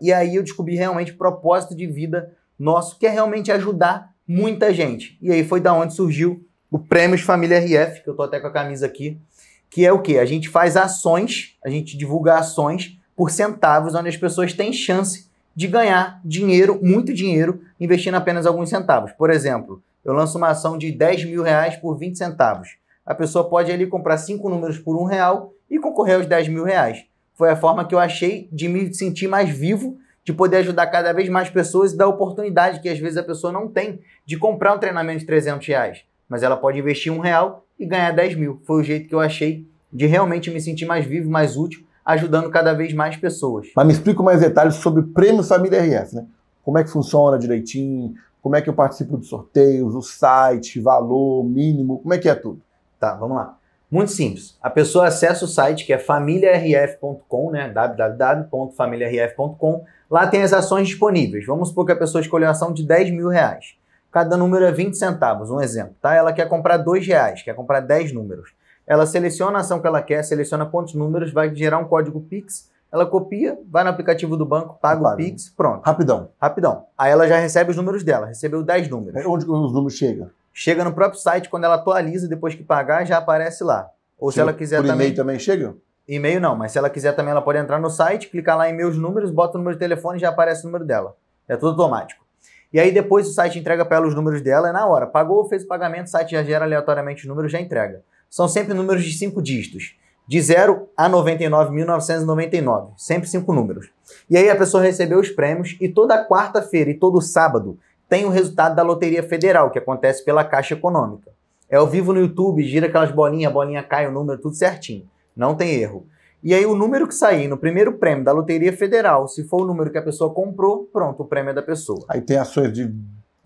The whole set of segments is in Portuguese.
E aí eu descobri realmente o propósito de vida nosso, que é realmente ajudar muita gente. E aí foi da onde surgiu o Prêmios Família RF, que eu tô até com a camisa aqui, que é o que? A gente faz ações, a gente divulga ações por centavos, onde as pessoas têm chance de ganhar dinheiro, muito dinheiro, investindo apenas alguns centavos. Por exemplo, eu lanço uma ação de 10 mil reais por 20 centavos. A pessoa pode ali comprar cinco números por um real e concorrer aos 10 mil reais foi a forma que eu achei de me sentir mais vivo, de poder ajudar cada vez mais pessoas e dar oportunidade que às vezes a pessoa não tem de comprar um treinamento de 300 reais. Mas ela pode investir um real e ganhar 10 mil. Foi o jeito que eu achei de realmente me sentir mais vivo, mais útil, ajudando cada vez mais pessoas. Mas me explica mais detalhes sobre o Prêmio Família RS, né? Como é que funciona direitinho? Como é que eu participo de sorteios, o site, valor, mínimo, como é que é tudo? Tá, vamos lá. Muito simples. A pessoa acessa o site que é familiarf.com, né? www.familiarf.com. Lá tem as ações disponíveis. Vamos supor que a pessoa escolheu a ação de 10 mil reais. Cada número é 20 centavos, um exemplo, tá? Ela quer comprar 2 reais, quer comprar 10 números. Ela seleciona a ação que ela quer, seleciona quantos números, vai gerar um código Pix, ela copia, vai no aplicativo do banco, paga claro. o Pix, pronto. Rapidão. Rapidão. Aí ela já recebe os números dela, recebeu 10 números. É onde os números chegam? Chega no próprio site, quando ela atualiza, depois que pagar, já aparece lá. Ou se, se ela quiser por também. e-mail também chega? E-mail não, mas se ela quiser também, ela pode entrar no site, clicar lá em meus números, bota o número de telefone e já aparece o número dela. É tudo automático. E aí depois o site entrega para ela os números dela, é na hora. Pagou, fez o pagamento, o site já gera aleatoriamente os números, já entrega. São sempre números de cinco dígitos. De 0 a 99.999, sempre cinco números. E aí a pessoa recebeu os prêmios e toda quarta-feira e todo sábado tem o resultado da Loteria Federal, que acontece pela Caixa Econômica. É ao vivo no YouTube, gira aquelas bolinhas, a bolinha cai, o número, tudo certinho. Não tem erro. E aí o número que sair no primeiro prêmio da Loteria Federal, se for o número que a pessoa comprou, pronto, o prêmio é da pessoa. Aí tem ações de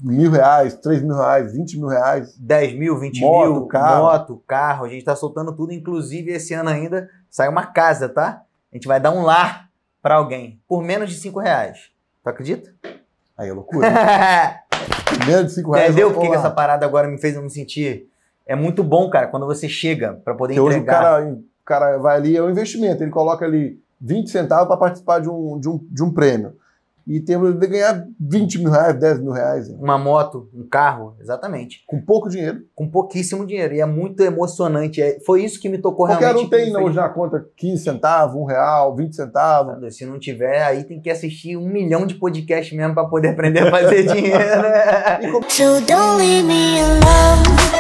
mil reais, três mil reais, vinte mil reais. Dez mil, vinte moto, mil, carro. moto, carro. A gente está soltando tudo, inclusive esse ano ainda sai uma casa, tá? A gente vai dar um lar para alguém por menos de cinco reais. Tu acredita? Aí é loucura. Menos de 5 reais. Entendeu por que essa parada agora me fez eu me sentir? É muito bom, cara, quando você chega para poder Porque entregar. Hoje o cara, o cara vai ali, é um investimento. Ele coloca ali 20 centavos para participar de um, de, um, de um prêmio e tem a possibilidade de ganhar 20 mil reais, 10 mil reais. Né? Uma moto, um carro, exatamente. Com pouco dinheiro. Com pouquíssimo dinheiro. E é muito emocionante. É, foi isso que me tocou Porque realmente. Porque não tem hoje na conta 15 centavos, 1 real, 20 centavos. Tá se não tiver, aí tem que assistir um milhão de podcasts mesmo para poder aprender a fazer dinheiro. Né? so don't leave me alone.